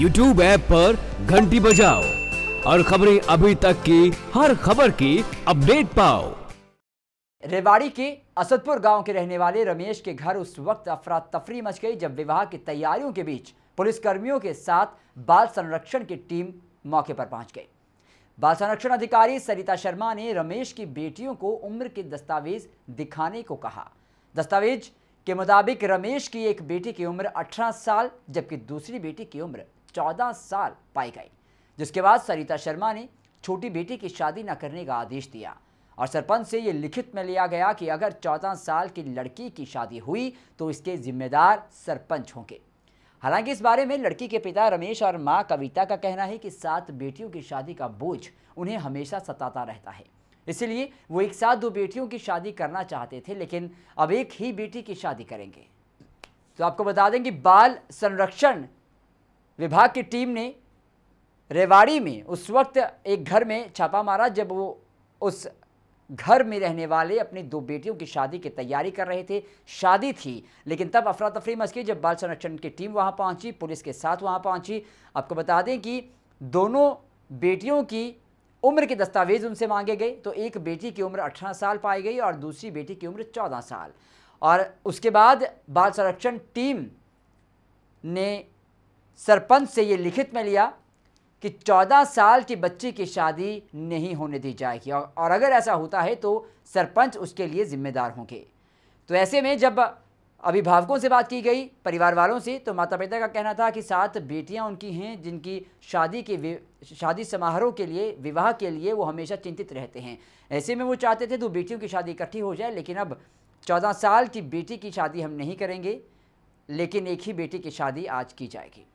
YouTube app पर घंटी बजाओ और खबरें अभी तक की हर खबर की अपडेट पाओ रेवाड़ी के असदपुर गांव के रहने वाले रमेश के घर उस वक्त अफरा तफरी मच गई जब विवाह की तैयारियों के बीच पुलिसकर्मियों के साथ बाल संरक्षण की टीम मौके पर पहुंच गई बाल संरक्षण अधिकारी सरिता शर्मा ने रमेश की बेटियों को उम्र के दस्तावेज दिखाने को कहा दस्तावेज के मुताबिक रमेश की एक बेटी की उम्र 18 साल जबकि दूसरी बेटी की उम्र चौदह साल पाई गई जिसके बाद सरिता शर्मा ने छोटी बेटी की शादी न करने का आदेश दिया और सरपंच से ये लिखित में लिया गया कि अगर चौदह साल की लड़की की शादी हुई तो इसके जिम्मेदार सरपंच होंगे हालांकि इस बारे में लड़की के पिता रमेश और माँ कविता का कहना है कि सात बेटियों की शादी का बोझ उन्हें हमेशा सताता रहता है इसलिए वो एक साथ दो बेटियों की शादी करना चाहते थे लेकिन अब एक ही बेटी की शादी करेंगे तो आपको बता दें कि बाल संरक्षण विभाग की टीम ने रेवाड़ी में उस वक्त एक घर में छापा मारा जब वो उस घर में रहने वाले अपनी दो बेटियों की शादी की तैयारी कर रहे थे शादी थी लेकिन तब अफरा तफरी मच गई जब बाल संरक्षण की टीम वहाँ पहुँची पुलिस के साथ वहाँ पहुँची आपको बता दें कि दोनों बेटियों की उम्र के दस्तावेज उनसे मांगे गए तो एक बेटी की उम्र अठारह साल पाई गई और दूसरी बेटी की उम्र चौदह साल और उसके बाद बाल संरक्षण टीम ने सरपंच से ये लिखित में लिया कि 14 साल की बच्ची की शादी नहीं होने दी जाएगी और अगर ऐसा होता है तो सरपंच उसके लिए ज़िम्मेदार होंगे तो ऐसे में जब अभिभावकों से बात की गई परिवार वालों से तो माता पिता का कहना था कि सात बेटियां उनकी हैं जिनकी शादी के शादी समारोह के लिए विवाह के लिए वो हमेशा चिंतित रहते हैं ऐसे में वो चाहते थे दो बेटियों की शादी इकट्ठी हो जाए लेकिन अब चौदह साल की बेटी की शादी हम नहीं करेंगे लेकिन एक ही बेटी की शादी आज की जाएगी